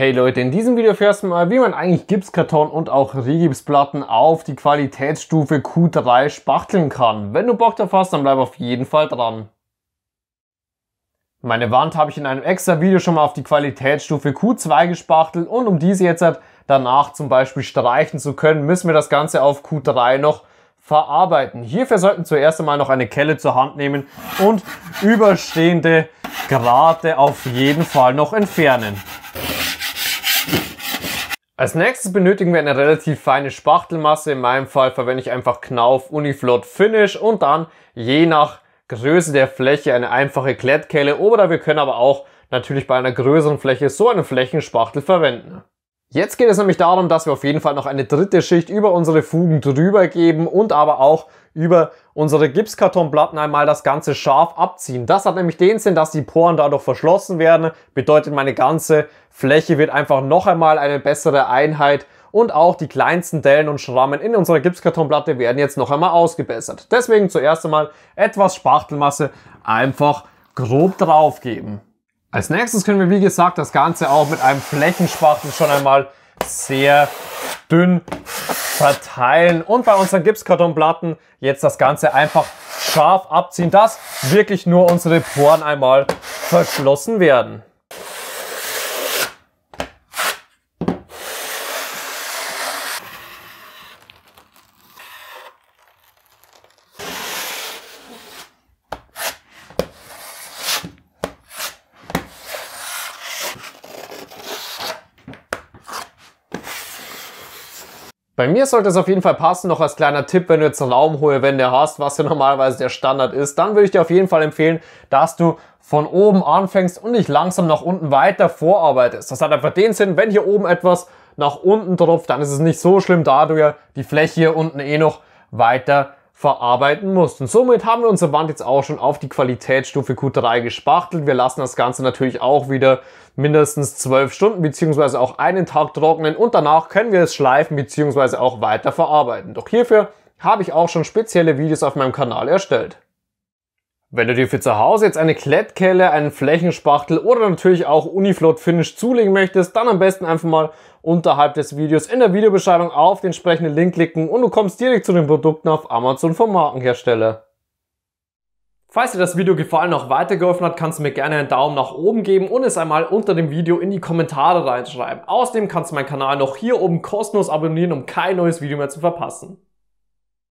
Hey Leute, in diesem Video erfährst du mal, wie man eigentlich Gipskarton und auch Rigipsplatten auf die Qualitätsstufe Q3 spachteln kann. Wenn du Bock drauf hast, dann bleib auf jeden Fall dran. Meine Wand habe ich in einem extra Video schon mal auf die Qualitätsstufe Q2 gespachtelt und um diese jetzt halt danach zum Beispiel streichen zu können, müssen wir das Ganze auf Q3 noch verarbeiten. Hierfür sollten zuerst einmal noch eine Kelle zur Hand nehmen und überstehende Grate auf jeden Fall noch entfernen. Als nächstes benötigen wir eine relativ feine Spachtelmasse. In meinem Fall verwende ich einfach Knauf Uniflot Finish und dann je nach Größe der Fläche eine einfache Klettkelle oder wir können aber auch natürlich bei einer größeren Fläche so eine Flächenspachtel verwenden. Jetzt geht es nämlich darum, dass wir auf jeden Fall noch eine dritte Schicht über unsere Fugen drüber geben und aber auch über unsere Gipskartonplatten einmal das Ganze scharf abziehen. Das hat nämlich den Sinn, dass die Poren dadurch verschlossen werden. Bedeutet, meine ganze Fläche wird einfach noch einmal eine bessere Einheit und auch die kleinsten Dellen und Schrammen in unserer Gipskartonplatte werden jetzt noch einmal ausgebessert. Deswegen zuerst einmal etwas Spachtelmasse einfach grob draufgeben. Als nächstes können wir, wie gesagt, das Ganze auch mit einem Flächenspachtel schon einmal sehr dünn verteilen und bei unseren Gipskartonplatten jetzt das Ganze einfach scharf abziehen, dass wirklich nur unsere Poren einmal verschlossen werden. Bei mir sollte es auf jeden Fall passen. Noch als kleiner Tipp, wenn du jetzt Raumhohe Wände hast, was ja normalerweise der Standard ist, dann würde ich dir auf jeden Fall empfehlen, dass du von oben anfängst und nicht langsam nach unten weiter vorarbeitest. Das hat einfach den Sinn, wenn hier oben etwas nach unten tropft, dann ist es nicht so schlimm, da du ja die Fläche hier unten eh noch weiter verarbeiten musst. Und somit haben wir unsere Wand jetzt auch schon auf die Qualitätsstufe Q3 gespachtelt. Wir lassen das Ganze natürlich auch wieder mindestens 12 Stunden bzw. auch einen Tag trocknen und danach können wir es schleifen bzw. auch weiter verarbeiten. Doch hierfür habe ich auch schon spezielle Videos auf meinem Kanal erstellt. Wenn du dir für zu Hause jetzt eine Klettkelle, einen Flächenspachtel oder natürlich auch Uniflot Finish zulegen möchtest, dann am besten einfach mal unterhalb des Videos in der Videobeschreibung auf den entsprechenden Link klicken und du kommst direkt zu den Produkten auf Amazon vom Markenhersteller. Falls dir das Video gefallen noch weitergeholfen hat, kannst du mir gerne einen Daumen nach oben geben und es einmal unter dem Video in die Kommentare reinschreiben. Außerdem kannst du meinen Kanal noch hier oben kostenlos abonnieren, um kein neues Video mehr zu verpassen.